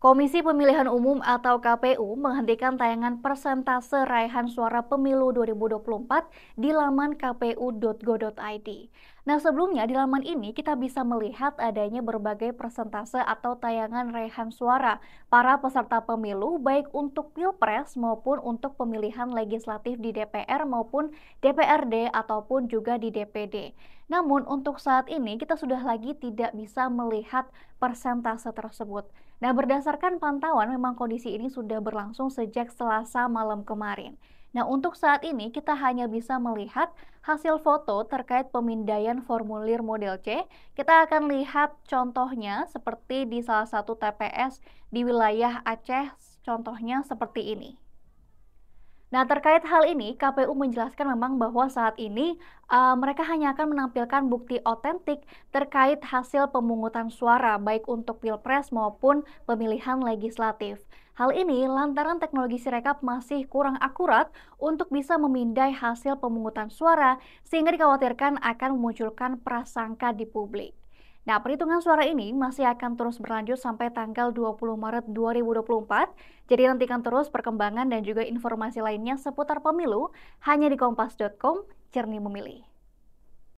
Komisi Pemilihan Umum atau KPU menghentikan tayangan persentase raihan suara pemilu 2024 di laman kpu.go.id. Nah, sebelumnya di laman ini kita bisa melihat adanya berbagai persentase atau tayangan raihan suara para peserta pemilu baik untuk Pilpres maupun untuk pemilihan legislatif di DPR maupun DPRD ataupun juga di DPD. Namun untuk saat ini kita sudah lagi tidak bisa melihat persentase tersebut. Nah, berdasarkan pantauan memang kondisi ini sudah berlangsung sejak Selasa malam kemarin. Nah, untuk saat ini kita hanya bisa melihat hasil foto terkait pemindaian formulir model C. Kita akan lihat contohnya seperti di salah satu TPS di wilayah Aceh, contohnya seperti ini. Nah, terkait hal ini, KPU menjelaskan memang bahwa saat ini uh, mereka hanya akan menampilkan bukti otentik terkait hasil pemungutan suara, baik untuk pilpres maupun pemilihan legislatif. Hal ini lantaran teknologi sirekap masih kurang akurat untuk bisa memindai hasil pemungutan suara, sehingga dikhawatirkan akan memunculkan prasangka di publik. Nah, perhitungan suara ini masih akan terus berlanjut sampai tanggal 20 Maret 2024. Jadi nantikan terus perkembangan dan juga informasi lainnya seputar pemilu hanya di kompas.com, Cerni Memilih.